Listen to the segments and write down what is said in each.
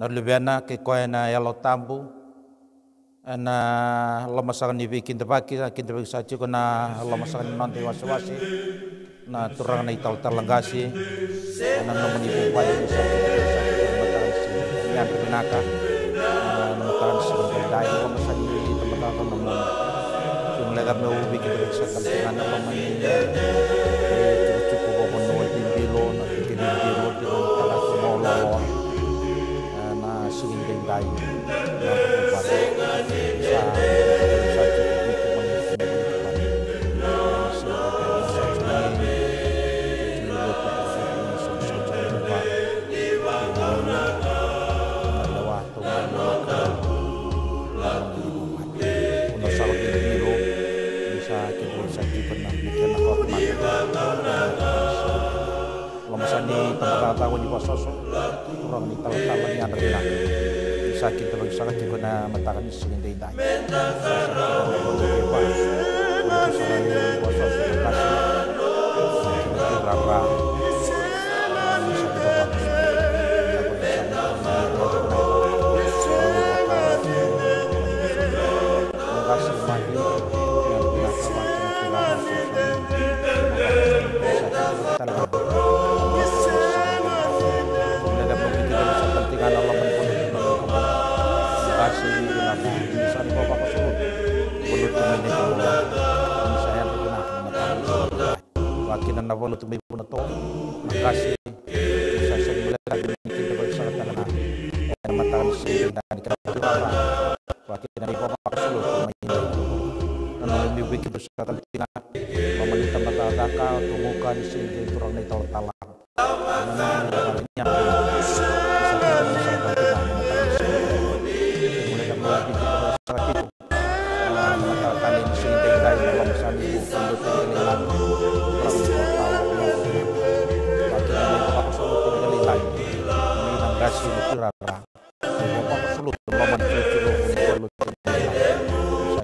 Narlubena ke koena yalo tambu na lamasakan ni bikin tepaki kin tepaki sachi ko na lamasakan nanti wasi na turang na ital talangasi na namun ibu bayi sa yang digunakan namutan lama daya lamasan di tempat-tempat namun Jumlah kami ubi kita bisa tantangan apa namanya Mishri and they die. mata sini dan kita wakil dari Bapak pemain dan lebih begitu pemerintah mata dakal temukan sini turun itu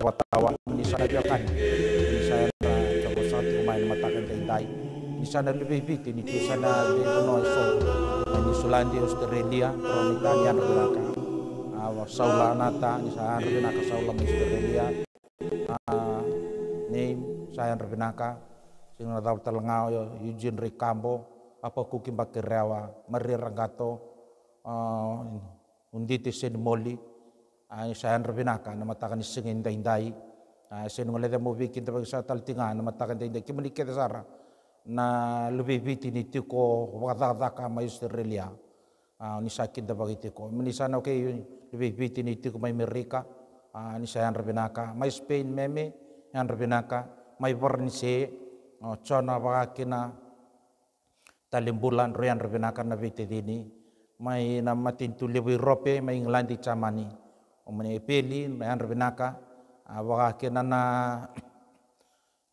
wartawan di sana dia kan di sana toko satu main matakan tentai di sana lebih biti di sana di Bonoiso di Sulandi Australia Ronitania Neraka awas ah, Saula Nata di sana Neraka Saula Australia ah, nim saya Neraka sing na tau telengau yo ya, Eugene Rikambo apa kukim bakirawa Maria Ranggato uh, ah, sen moli ai sahan rubinaka na matakan ising inda indai ai sen ngole de mobi kinta bagi sa tal tinga na matakan inda kimani kete sara na lebih biti ni tiko wada daka mai serelia ai ni sakin da bagi tiko meni sana ke lebih biti ni tiko mai merika ai ni sahan rubinaka mai spain meme yang rubinaka mai bornise chona baga talim talimbulan royan rubinaka na biti dini mai na matin tu lebi rope mai nglandi chamani omane peli na yan rabinaka Kena, ke nana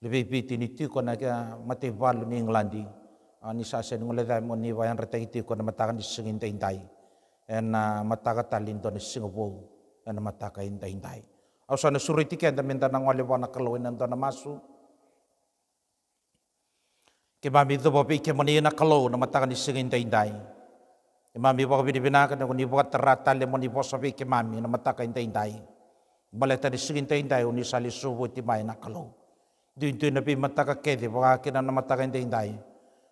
lebe pi tini kona kia mate valu ni englandi ani sa sen ngole dai ni ah, wayan rete itu kona matakan di singin tai ah, tai en mataka talin to ni singopo mataka in tai tai au sana suriti ke anda menta ngole wana kalawin anda na masu ke ba mi do bo pi ke ni na na matakan di singin tai tai imami e po kapiti pinakan kung ipo kataratan lemon ipo sabi kimami na mataka intay-intay. Baleta ni sige intay-intay unisali subo timay na kalaw. Doon doon na pi mataka kedi po kakin na mataka intay-intay.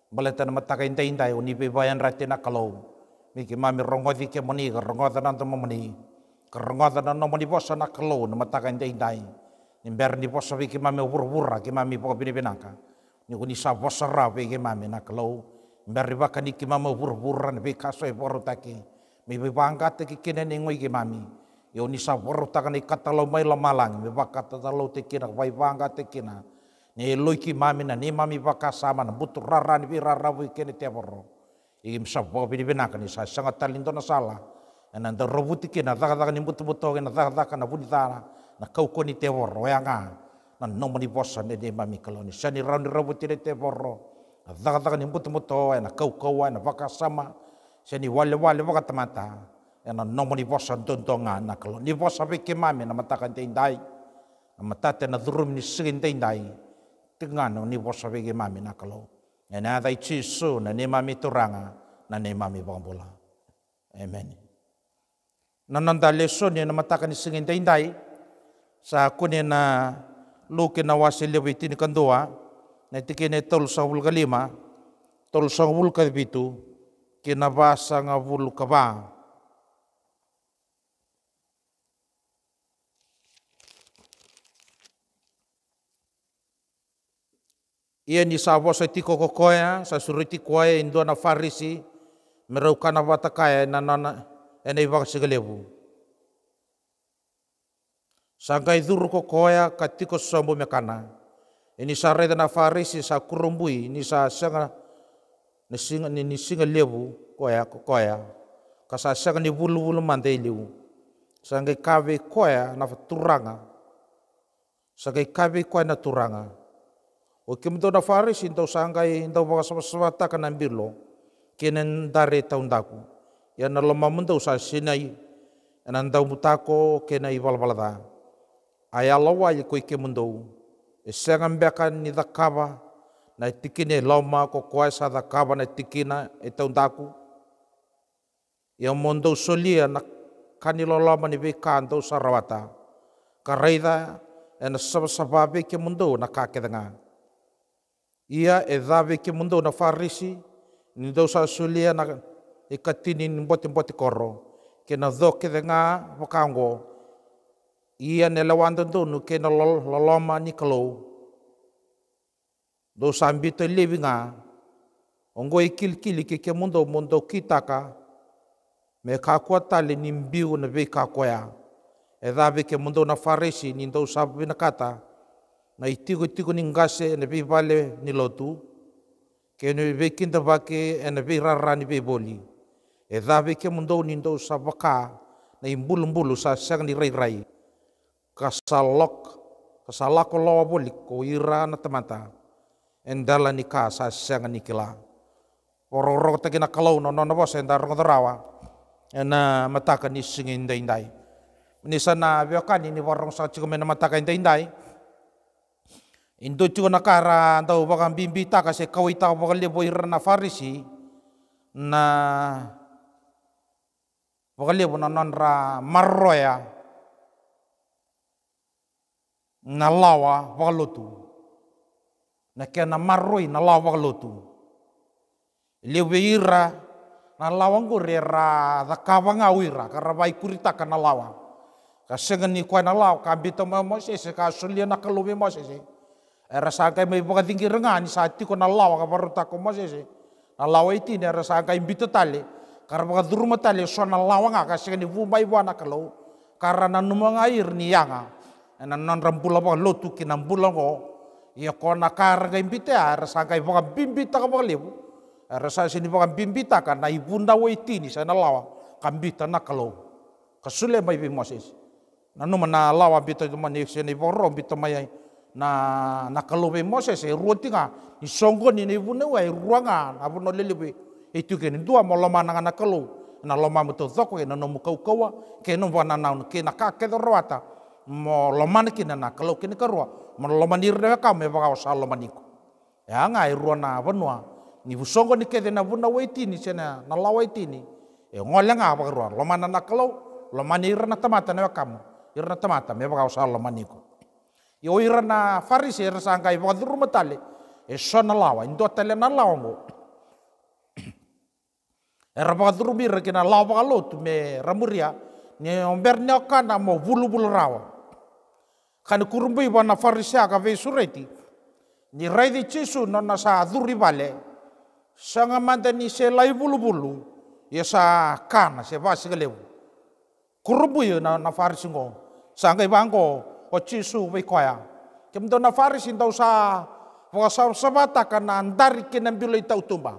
Baleta na mataka intay-intay unipi bayan rati na Miki mami rongodi ke moni, karongoda na tumamani. Karongoda na nomani po sa nakalaw na mataka intay-intay. Nimber ni po sabi kimami upurpura kimami po kapiti pinakan. Ni kunisa po sarap kimami na Mbariba kani kimama burburan be kaso e taki. Mi be te ki kene ni ngoi mami. Yo ni sa taka ni kata lo mai lo malang. Mi ba kata ta lo te kina vai te kina. Ni loi mami na ni mami ba sama, na butu rara ni bi rara bui kene te boro. Igi misa bo bi ni benaka ni sa sanga talindo na sala. na nda te kina daga daga ni butu butu kina daga daga na buni dara. Na kau koni te boro e anga. Na nomani bosa ne de mami kaloni. Sani rani robuti ni te boro na dhakadhaka ni mbutumbuto kau kaukaua ena vakasama se ni walewale vakatamata ena nomo ni vosa dodonga na kalo ni vosa vekemame na mataka nteidai na matate na dhurumi ni sigi nteidai tingano ni vosa vekemame na kalo ena adhai jisu na ni mami turanga na ni mami vambula amen na nanda leso ni na mataka ni sigi nteidai sa kuni na luki na wasiliwi kandoa Naitikine tol sa wulgalima, tol sa wulkadbitu, kinabasa nga wulkabang. ia ni sa sa tiko kokoya sa suriti koya indo na farisi merauka na watakaya na na na ene ka sigalebu sangkai duru kokoya katiko sombo mekana ini sa reta na farisi sa kurumbui ni sa sanga ni singa ni singa lebu koya koya ka sa sanga ni bulu bulu mande liwu, sangai kave koya na turanga sangai koya na turanga o kim to na farisi to sangai to baka sabata kana birlo kenen dare daku ya na lama mundo sa sinai anandau ya mutako kenai aya ayalawa ko ikemundo mundo e mbeka ni dakava na tikine loma ko lauma kokoa sa dakava na e tikina e taundaku ia ya mondou solia na kanilo loloma ni veika dou sa rawata ka raida e ya na savasava veke mondou na danga. ia e da veke mondou na farisi ni do sa solia na e katini ni bote bote ke na dokedaga vakago ia nelawan tentu, nuke na loloma ni kelo do sambito levinga ongo ikilkili ke ke mundo mundo kitaka me kakua tali ni mbiu na vei kakua ya e dhavi ke mundo na faresi ni ndo sabu na kata na itigo itigo ni ngase na vei vale ni lotu ke ni vei kinda vake e na vei rara ni vei boli e ke mundo ni ndo na imbulu mbulu sa sang ni rai rai kasalok kasalako lobo liko na temata endala kasa sanga ni kila pororo ta kina kalau no no bos rawa na ena mataka ni singi indai indai ni sana biakan ni warong sa mata mataka indai indai Indo cukup nakara atau bahkan bimbi tak kasih kau itu bahkan lebo na farisi na bahkan lebo nonon ra marroya na lawa wakalotu. Na kia na maroi na lawa wakalotu. Lewe ira na lawa ngore ra da ngau ira karena kuritaka na lawa. Ka senga ni kwa na lawa ka bita ma mo sese ka sulia na kalumi mo sese. Era sa kai mai baka tinggi rengani sa tiko na lawa ka sese. Na lawa iti era tali. Karena baka duruma tali so na lawa nga ka senga ni vumbai wana kalau. Karena na ni yanga ena non rampula po lotu kinampulang ko Iya kona karga imbita ara sangka ipo kan bimbita ka pokok bu rasa sini bimbita ka na ibunda wai tini sa na lawa kambita na kalau kasule mai bi moses na no mana lawa bita tu mani sini po bita mai na na kalo bi moses e ga ni songgo ni ni bune wai ruanga abu no lelebi itu e kene dua moloma na na kalo na loma mutu zoko na no mukau kawa ke no wana na ke na ka ke roata mo lomani kina na kalau kini karua mo lomani rewa ka me baka wasa lomani ko ya nga irua na vanua ni busongo ni kede na vuna waiti ni sena na la waiti ni e ngole nga baka rua lomana na kalau lomani irana tamata na ir irana tamata me baka wasa lomani ko yo irana farisi rasanga i baka duru tale e sona lawa indo tale na laongo e rabaka duru kina lawa baka tu me ramuria ni omber ne okana mo bulu bulu rawa Kan kurumbi wana farisia ka ve sureti. Ni raidi cisu nona sa duri bale. Sanga manda ni se lai bulu bulu. Ya sa kana se vasi ka lewu. Kurumbi yo na na farisi ngo. Sanga ibango o cisu ve koya. Kem do na farisi ndau sa sa sabata kana andari kinambilo itautumba.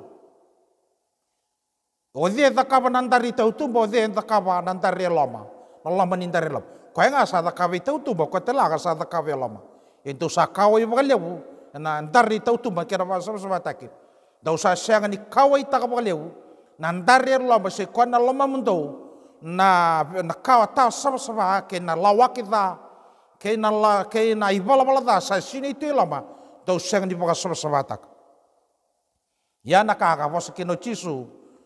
O dia da kava nandari tautumba o dia da kava nandari lama. Allah menindari e loma. Kau yang sa tak kawe tau tu, bawa telah asa kawe lama. Itu sakau yang bakal lewu, na ndari tau tu kira ba sama takip. Dau sa siang ni kawe tak bakal lewu, na ndari di e lama se kau na lama mundau na na kawa tau sama sama ke na lawa kita, ke na la ke na la bala da sa sini itu lama. Dau siang ni bakal sama sama tak. Ya na nak kakak bos kino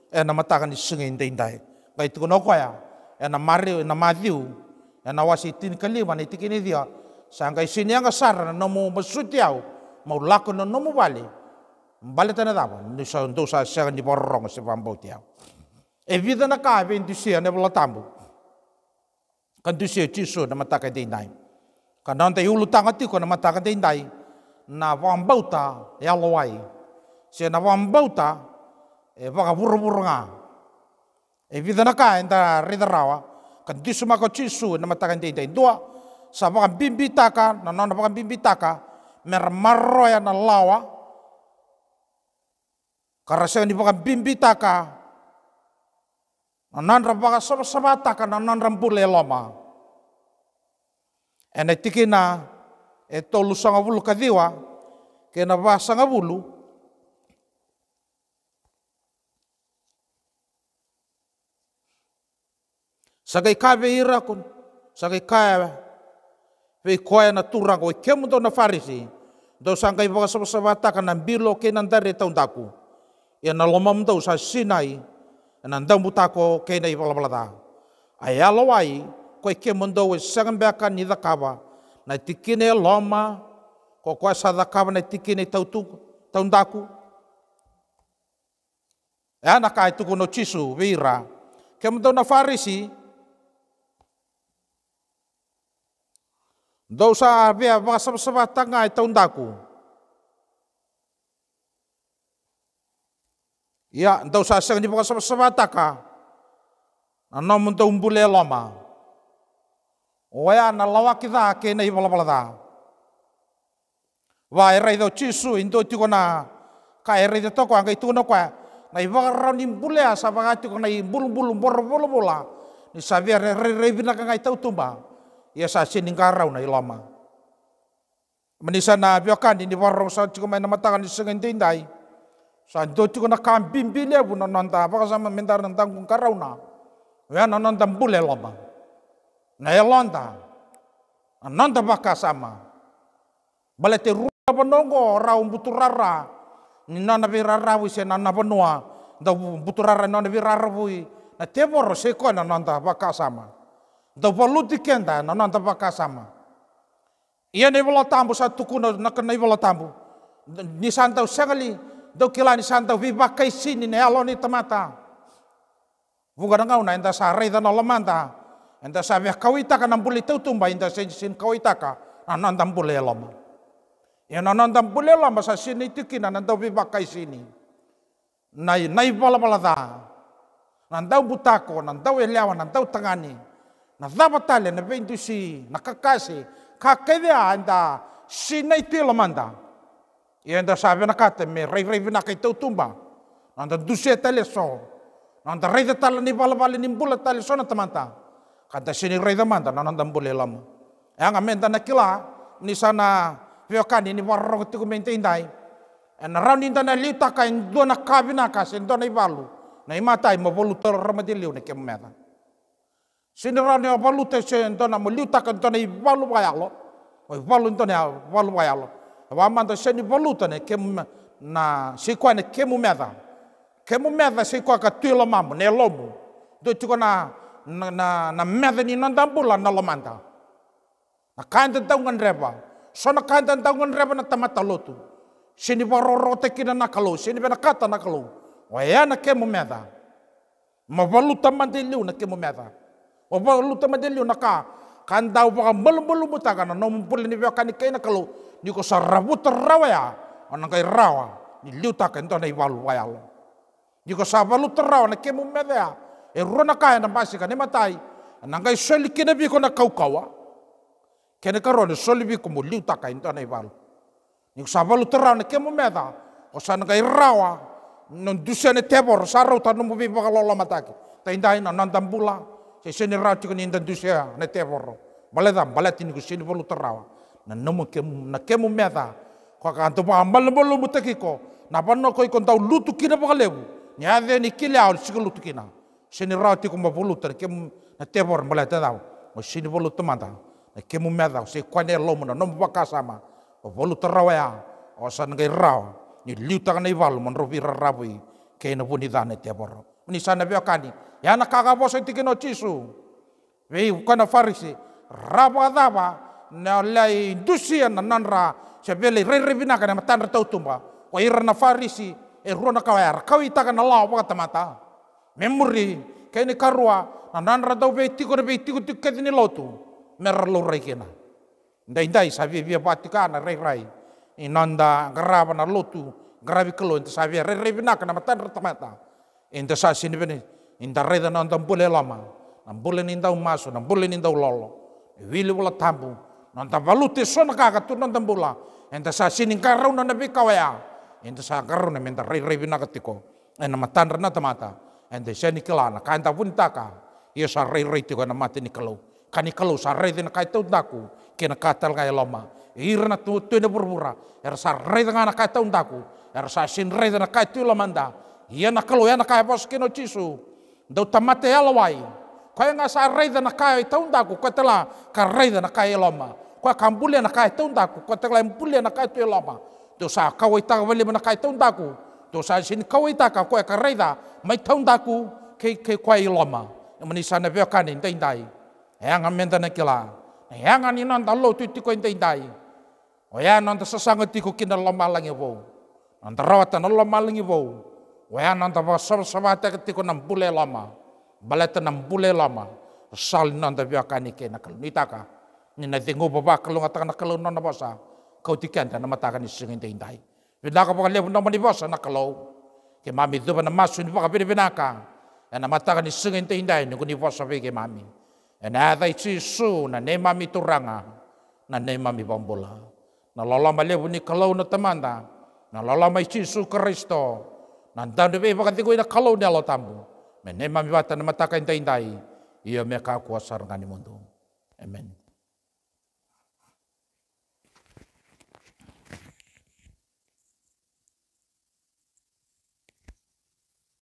e na mata tangan di sungai intai intai. Baik tu ya, e na nama e na madiu na wasi tin kalima ni tikini dia sangka isini yang kasar na nomu mesutiau mau laku na nomu bali bali tana dapa ni sa ndu sa sa ni borong se pambau tiau e vida na ka be indusia ne bola tambu kan dusia cisu na mata ka dei nai kan nante ulu tanga ti ko na mata ka dei nai na wambau ta ya lowai si na wambau ta e baka buru-buru nga e vida na ka enta ridarawa kan di suma ko cisu kan na matakan ti tai dua sa pakan bimbitaka na non pakan bimbitaka mer marro ya na lawa karasa ni pakan bimbitaka na non pakan sama sama taka na non rampule loma ene tikina e tolu sanga bulu kadiwa kena ba sanga bulu Sagai kawe ira kun. Sagai kawe. Wei koe na turang koe kemu tau na farisi. Tau sangkai baka sabasabata ka nan bilo ke nan dare tau taku. Ia na sa sinai. Nan tau mutako ke na ipalapalata. Aya lawai koe kemu tau we sangan beka ni Na tikine loma. Ko koe sa na tikine tau tuku. Tau taku. E anak ai tuku no cisu veira. Kemu tau na Farisi. Dosa bia ba sab sab itu taundaku. Ya, dosa ni di sab sab taka. Ano mun to umbule loma. Oya na lawa kita ke e na ibala bala Wa erai do chisu indo ti kona ka erai do toko angai tuno no kwa. Na ibala ra umbule asa ba tiko kona ibul bul bor bol bola. Ni sabia re bina tau tumba ia sining karau na ilama. Menisa na biokan ini warong sa cukup main mata kan disengin tindai. Santo cukup na kambing bile bu ta apa sama minta nentang karau na. Ya ta bule lama. Na ilonta. ta baka sama. Bale te apa nogo? raung buturara. Nina na birara wisi na na penua. Da buturara na birara wui. Na tebor sekoi na ta baka sama. Dovoluti nona na nanta sama. Ia nih wala tambu sa tukuna na kana i wala tambu. Ni santa segali. do kila ni santa vi sini ne aloni tamata. Vuga ngau na enta sa rei na lamanta. Enta sa ve kawita na buli tautumba enta sin sin kawita ka nanta buli lama. Ia na buli e lama sa sini tikina nanta vi sini. Nai nai bola wala da. Nantau butako, nandau eliawa, nandau tangani na dava tali na vein dusi na kakasi ka anda anda sinai tila manda i anda sa vena kate me rei rei vena kai tau tumba anda dusi tali so anda rei tali ni bala bala ni mbula tali so na tamanta si ni rei manda na anda bule lama e anga menda na kila ni sana veokani ni warro tiku mente indai na rau ni ndana liu taka indona kavina kasi indona ivalu na imatai mo volu toro liu na kemumeta Sinirani avalu te se entona mo liu kan entona i valu bayar lo, O i valu entona a valu bayar lo. Wa manda se ni valu tane kem na si kwa ne kemu meda. kemu meda si kwa ka tuila mamu ne lomu. Do tuko na na na meda ni nanda bula na lomanda. Na kainta taungan reba. Sona kainta taungan reba na tamata lotu. Sini varoro kira kina nakalo. Sini bena kata nakalo. Wa ya na kemu meda. Ma valu tamante liu na kemu meda. Opa luta madeli naka kanda upa ka belum belum buta kana nom pulin ipa kan kaina kalau ni ko sarabut rawa ya anang rawa ni luta kan to na iwalu wayal. Ni ko sabalu rawa na kemu medea e rona ya na basi kan matai anang kai soli kina bi ko na kaukawa. Kene karo ni soli bi ko mo luta kan to na iwalu. Ni ko sabalu rawa na kemu meda o sana rawa non dusene tebor sarau tanu mo bi pa kalau mataki. Taindahin anang tambula sesene rati kuni indan dusia na te bale balada balati ni kusini bolu tarawa na nomo kemu, na kemu meda kwa ko ka antu pa ambal bolu butaki ko na banno ko ikon tau lutu kina pa lebu ni ade ni kile au sikul lutu kina sini rati ko mabulu tar ke na te bor dau mo sini bolu tamanda na kemu meda meta se kwane e lomo na nomo pa kasama o bolu tarawa ya o san ngai rao ni liu tanga nei valu mon rovi rarabui na puni dane te nisana beakani yana kakaposo tikino chisu vei kana farisi daba na lai dusia na nanra sebele rere binaka na ra tautumba wa ira na farisi e eh, kawa kawaya kawi ta na lao paka tamata memuri kaini karua na nanra tau be tiko be tiko tiko lotu mer lo kena ndai ndai vi bia na rei rai inanda grava na lotu gravi kelo nta re kan rere matan na matanra tamata Inta sa sini pene, inta reda na nta mpule lama, na mpule ni ntau maso, ni lolo. Wili wala na nta valute sona kaka tu nta pula. Inta sa sini karau na nabi kawaya. Inta sa karau na minta rei rei bina katiko. na matan rana tamata. Inta sani kilana, ka inta pun taka. Ia sa rei rei tiko na mati ni ka Kani kalo sa rei dina kai daku. Kena katal kaya lama. Irna tu tu na burbura. Era sa rei dina kai daku. Era sa sin rei dina kai ia na kalo ia na kaya pas kino tisu. Dau tamate alawai. Kaya nga sa reida na kaya taun daku ko tela ka reida na kaya e loma. kwa kambulia na kai taun daku ko tela mbulia na kaya tu e loma. Do sa kawai ta wali na kai taun daku. do sa sin kawai itu kau ka reida mai taun daku ke ke kaya loma. E mani sana bea kani ndai ndai. nga menda na kila. nga ni nanda lo tu tiko ndai ndai. Oya nanda sasanga tiko kina loma langi vau. Nanda rawatan loma langi vau. Weanan tapa sab sabate ketiko bule lama. Balete bule lama. Sal non tapi akan ya ike nakal ni Nina tingu papa kalau ngatakan nakal non nona bosa, Kau tikan dan namatakan isingin tintai. Pinaka pa kalia pun di bosa nakalow. Ke mami tu pada masu ni paka pinaka. Dan namatakan isingin tintai ni kuni bosa pe ke mami. Dan ada isi su na ne mami turanga. Na ne mami pambola. Na lalama lebu ni kalau na tamanda. Na lalama isi su Kristo. Nantang de eh, pe pakati ini kalau dia lo tamu. Men e mami na mataka intai intai. Ia mereka kuasa rangani mundu. Amen.